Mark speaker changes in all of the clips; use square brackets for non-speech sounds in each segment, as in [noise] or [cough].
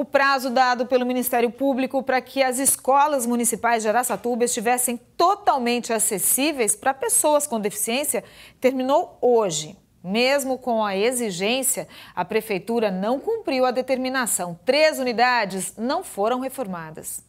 Speaker 1: o prazo dado pelo Ministério Público para que as escolas municipais de Araçatuba estivessem totalmente acessíveis para pessoas com deficiência terminou hoje. Mesmo com a exigência, a prefeitura não cumpriu a determinação. Três unidades não foram reformadas.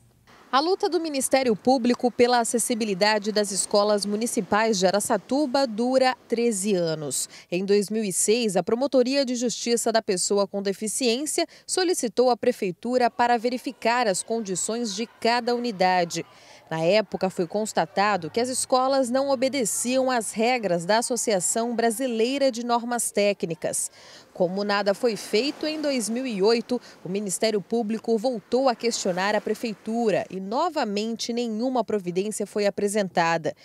Speaker 1: A luta do Ministério Público pela
Speaker 2: acessibilidade das escolas municipais de Araçatuba dura 13 anos. Em 2006, a Promotoria de Justiça da Pessoa com Deficiência solicitou à Prefeitura para verificar as condições de cada unidade. Na época, foi constatado que as escolas não obedeciam às regras da Associação Brasileira de Normas Técnicas. Como nada foi feito, em 2008, o Ministério Público voltou a questionar a Prefeitura e, novamente, nenhuma providência foi apresentada.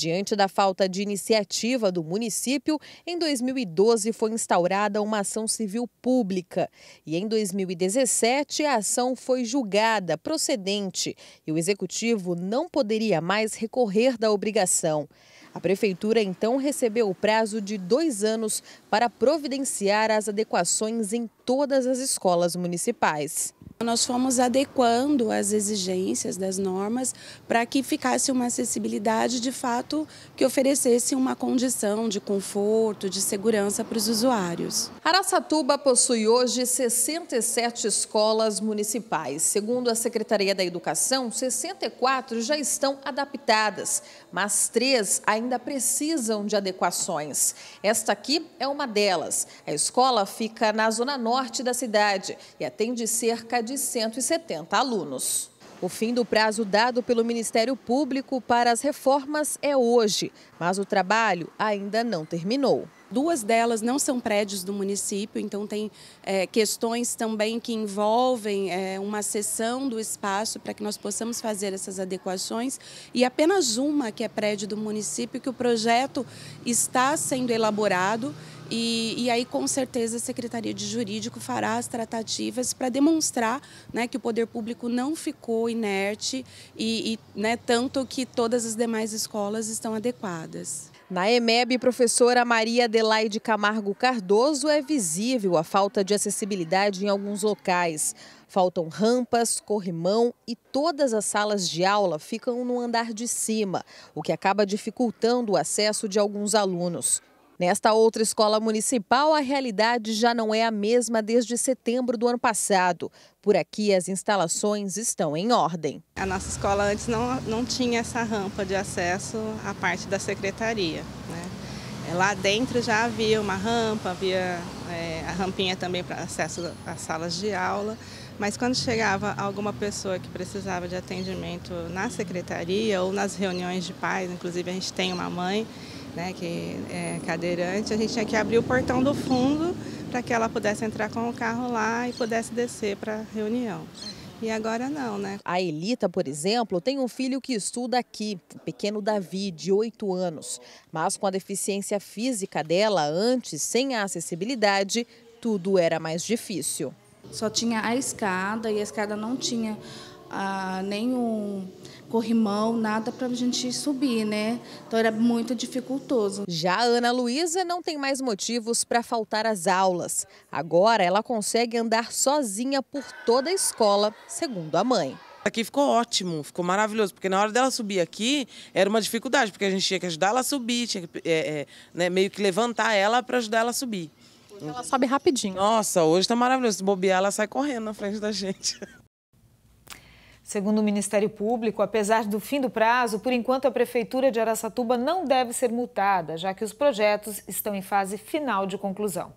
Speaker 2: Diante da falta de iniciativa do município, em 2012 foi instaurada uma ação civil pública e em 2017 a ação foi julgada procedente e o executivo não poderia mais recorrer da obrigação. A prefeitura então recebeu o prazo de dois anos para providenciar as adequações em todas as escolas municipais. Nós fomos adequando as exigências das normas para que ficasse
Speaker 3: uma acessibilidade de fato que oferecesse uma condição de conforto, de segurança para os usuários.
Speaker 2: Araçatuba possui hoje 67 escolas municipais. Segundo a Secretaria da Educação, 64 já estão adaptadas, mas três ainda precisam de adequações. Esta aqui é uma delas. A escola fica na zona norte da cidade e atende cerca de de 170 alunos. O fim do prazo dado pelo Ministério Público para as reformas é hoje, mas o trabalho ainda não terminou. Duas
Speaker 3: delas não são prédios do município, então tem é, questões também que envolvem é, uma cessão do espaço para que nós possamos fazer essas adequações. E apenas uma que é prédio do município, que o projeto está sendo elaborado e, e aí, com certeza, a Secretaria de Jurídico fará as tratativas para demonstrar né, que o poder público não ficou inerte e, e né, tanto que
Speaker 2: todas as demais escolas estão adequadas. Na EMEB, professora Maria Adelaide Camargo Cardoso, é visível a falta de acessibilidade em alguns locais. Faltam rampas, corrimão e todas as salas de aula ficam no andar de cima, o que acaba dificultando o acesso de alguns alunos. Nesta outra escola municipal, a realidade já não é a mesma desde setembro do ano passado. Por aqui,
Speaker 4: as instalações estão em ordem. A nossa escola antes não, não tinha essa rampa de acesso à parte da secretaria. Né? É, lá dentro já havia uma rampa, havia é, a rampinha também para acesso às salas de aula. Mas quando chegava alguma pessoa que precisava de atendimento na secretaria ou nas reuniões de pais, inclusive a gente tem uma mãe né, que é cadeirante, a gente tinha que abrir o portão do fundo para que ela pudesse entrar com o carro lá e pudesse descer para a reunião.
Speaker 2: E agora não, né? A Elita, por exemplo, tem um filho que estuda aqui, o pequeno Davi, de 8 anos. Mas com a deficiência física dela, antes, sem a acessibilidade, tudo era mais difícil. Só tinha a escada e a escada não tinha ah, nenhum corrimão, nada para a gente subir, né? Então era muito dificultoso. Já a Ana Luísa não tem mais motivos para faltar às aulas. Agora ela consegue andar sozinha por toda a escola, segundo a mãe.
Speaker 3: Aqui ficou ótimo, ficou maravilhoso, porque na hora dela subir aqui era uma dificuldade, porque a gente tinha que ajudar ela a subir, tinha que é, é, né, meio que levantar ela para ajudar ela a subir. ela sobe rapidinho. Nossa, hoje está maravilhoso. Se bobear, ela sai correndo na frente da
Speaker 1: gente. [laughs] Segundo o Ministério Público, apesar do fim do prazo, por enquanto a Prefeitura de Araçatuba não deve ser multada, já que os projetos estão em fase final de conclusão.